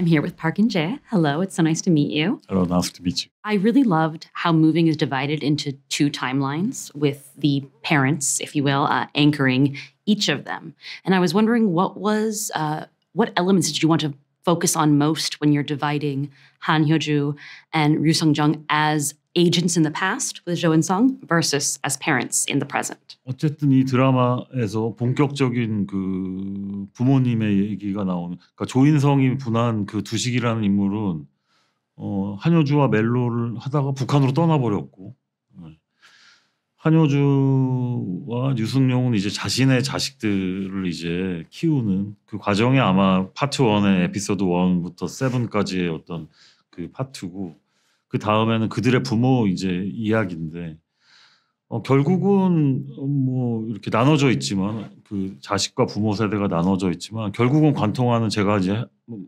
I'm here with Park and Jay. Hello, it's so nice to meet you. Hello, nice to meet you. I really loved how moving is divided into two timelines with the parents, if you will, uh, anchoring each of them. And I was wondering what was uh, what elements did you want to focus on most when you're dividing Han Hyoju and Ryu Sung Jung as agents in the past with Jo In s o n g versus as parents in the present. 어쨌든 이 드라마에서 본격적인 그 부모님의 얘기가 나오는 그러니까 조인성이 분한 그 두식이라는 인물은 어, 한효주와 멜로를 하다가 북한으로 떠나버렸고 네. 한효주와 유승용은 이제 자신의 자식들을 이제 키우는 그 과정이 아마 파트 원의 에피소드 원부터 세까지의 어떤 그 파트고 그 다음에는 그들의 부모 이제 이야기인데 어, 결국은 뭐 이렇게 나눠져 있지만 그 자식과 부모 세대가 나눠져 있지만 결국은 관통하는 제가 이제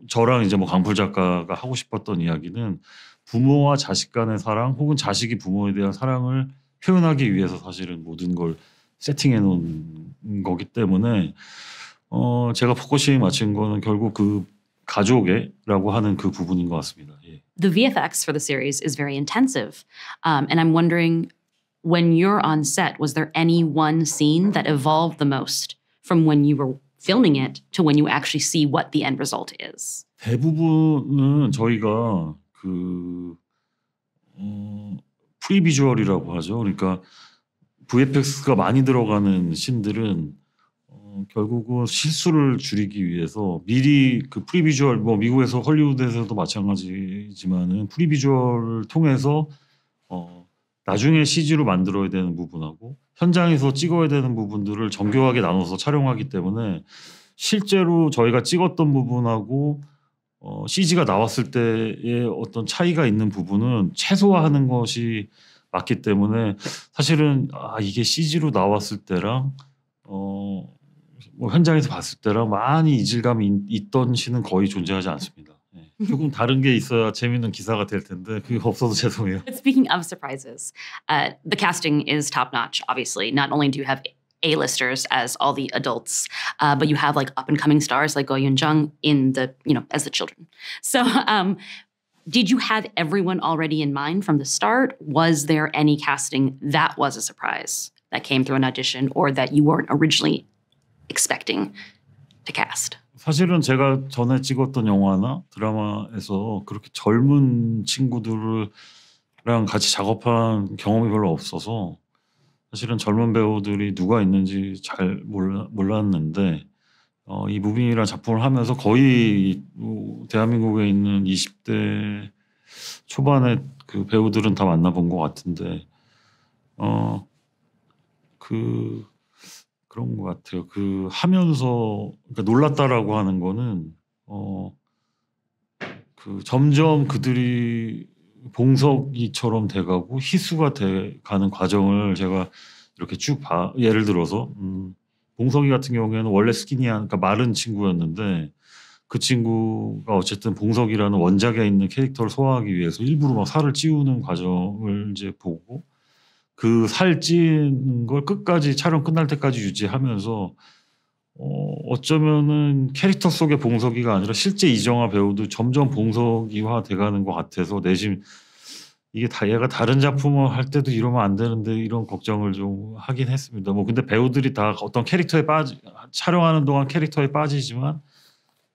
저랑 이제 뭐 강풀 작가가 하고 싶었던 이야기는 부모와 자식 간의 사랑 혹은 자식이 부모에 대한 사랑을 표현하기 위해서 사실은 모든 걸 세팅해 놓은 거기 때문에 어 제가 포커싱 맞춘 거는 결국 그 가족의라고 하는 그 부분인 것 같습니다. 예. The VFX for the series is very intensive, um, and I'm wondering when you're on set, was there any one scene that evolved the most from when you were filming it to when you actually see what the end result is? 대부분은 저희가 그 어, 프리비주얼이라고 하죠. 그러니까 VFX가 많이 들어가는 신들은 어, 결국은 실수를 줄이기 위해서 미리 그 프리비주얼 뭐 미국에서 헐리우드에서도 마찬가지지만은 프리비주얼을 통해서 어 나중에 CG로 만들어야 되는 부분하고 현장에서 찍어야 되는 부분들을 정교하게 나눠서 촬영하기 때문에 실제로 저희가 찍었던 부분하고 어 CG가 나왔을 때의 어떤 차이가 있는 부분은 최소화하는 것이 맞기 때문에 사실은 아 이게 CG로 나왔을 때랑 어뭐 현장에서 봤을 때랑 많이 이질감이 있던 시는 거의 존재하지 않습니다. 조금 다른 게 있어야 재밌는 기사가 될 텐데 그게 없어서 죄송해요. But speaking of surprises, uh, the casting is top notch. Obviously, not only do you have A-listers as all the adults, uh, but you have like up and coming stars like Go Yun Jung in the you know as the children. So. Um, did you have everyone already in mind from the start? Was there any casting that was a surprise that came through an audition or that you weren't originally expecting to cast. 사실은 제가 전에 찍었던 영화나 드라마에서 그렇게 젊은 친구들랑 같이 작업한 경험이 별로 없어서 사실은 젊은 배우들이 누가 있는지 잘 몰라, 몰랐는데 어, 이 무빙이라는 작품을 하면서 거의 대한민국에 있는 20대 초반의 그 배우들은 다 만나본 것 같은데 어, 그 그런 것 같아요. 그 하면서 그러니까 놀랐다라고 하는 거는 어 그 점점 그들이 봉석이처럼 돼가고 희수가 돼가는 과정을 제가 이렇게 쭉 봐. 예를 들어서 음, 봉석이 같은 경우에는 원래 스키니한 그러니까 마른 친구였는데 그 친구가 어쨌든 봉석이라는 원작에 있는 캐릭터를 소화하기 위해서 일부러 막 살을 찌우는 과정을 이제 보고 그살찐걸 끝까지 촬영 끝날 때까지 유지하면서 어, 어쩌면은 캐릭터 속의 봉석이가 아니라 실제 이정아 배우도 점점 봉석이화 돼가는 것 같아서 내심 이게 다 얘가 다른 작품을 할 때도 이러면 안 되는데 이런 걱정을 좀 하긴 했습니다. 뭐 근데 배우들이 다 어떤 캐릭터에 빠지 촬영하는 동안 캐릭터에 빠지지만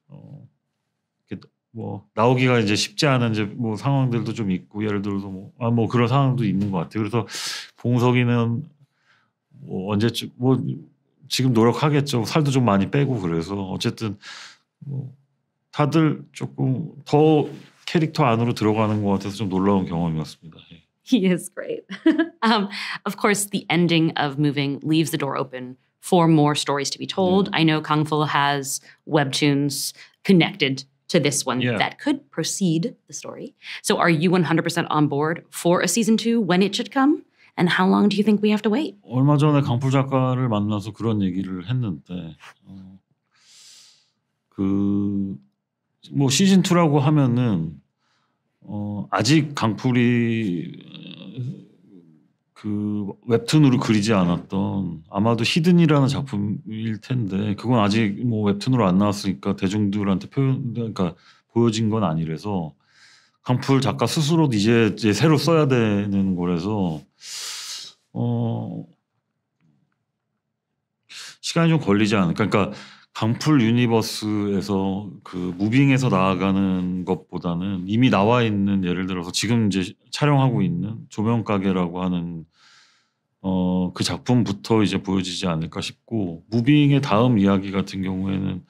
어, 뭐 나오기가 이제 쉽지 않은 이제 뭐 상황들도 좀 있고 예를 들어서 뭐아뭐 아뭐 그런 상황도 있는 것 같아요. 그래서 봉석이는 뭐 언제쯤 뭐 지금 노력하겠죠. 살도 좀 많이 빼고 그래서 어쨌든 뭐 다들 조금 더 캐릭터 안으로 들어가는 것 같아서 좀 놀라운 경험이었습니다. 예. He is great. um, of course, the ending of Moving leaves the door open for more stories to be told. y e I know Kung Fu has webtoons connected to this one yeah. that could precede the story. So are you 100% on board for a season 2 when it should come? And how long do you think we have to wait? 얼마 전에 강풀 작가를 만나서 그런 얘기를 했는데 어, 그뭐 시즌 2라고 하면은 어, 아직 강풀이 그 웹툰으로 그리지 않았던 아마도 히든이라는 작품일 텐데 그건 아직 뭐 웹툰으로 안 나왔으니까 대중들한테 표현 그러니까 보여진 건아니래서 강풀 작가 스스로도 이제, 이제 새로 써야 되는 거라서 어 시간이 좀 걸리지 않을까 그러니까 방풀 유니버스에서 그 무빙에서 나아가는 것보다는 이미 나와 있는 예를 들어서 지금 이제 촬영하고 있는 조명 가게라고 하는 어 그 작품부터 이제 보여지지 않을까 싶고 무빙의 다음 이야기 같은 경우에는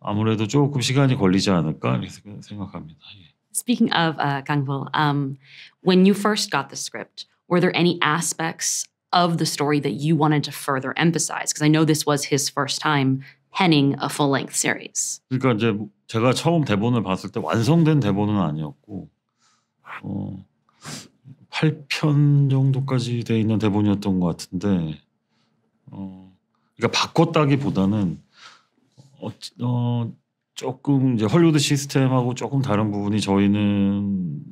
아무래도 조금 시간이 걸리지 않을까 이렇게 생각합니다. 예. Speaking of uh, Gangpul, um, when you first got the script, were there any aspects of the story that you wanted to further emphasize? Because I know this was his first time Henning a full length series. 그러니까 이제 제가 처음 대본을 봤을 때 완성된 대본은 아니었고 어, 8편 정도까지 돼 있는 대본이었던 것 같은데 어, 그러니까 바꿨다기보다는 어, 어 조금 이제 헐리우드 시스템하고 조금 다른 부분이 저희는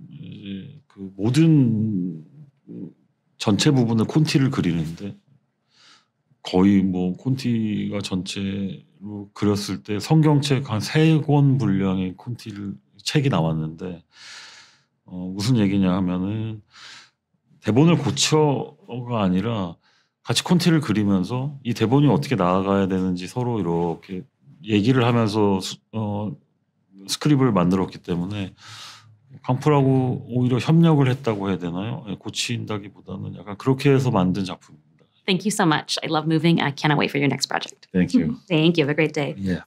그 모든 전체 부분을 콘티를 그리는데 거의 뭐 콘티가 전체로 그렸을 때 성경책 한 세 권 분량의 콘티 책이 나왔는데 어, 무슨 얘기냐 하면은 대본을 고쳐가 아니라 같이 콘티를 그리면서 이 대본이 어떻게 나아가야 되는지 서로 이렇게 얘기를 하면서 수, 어, 스크립을 만들었기 때문에 강풀하고 오히려 협력을 했다고 해야 되나요? 예, 고친다기보다는 약간 그렇게 해서 만든 작품. Thank you so much. I love moving. I cannot wait for your next project. Thank you. Thank you. Have a great day. Yeah.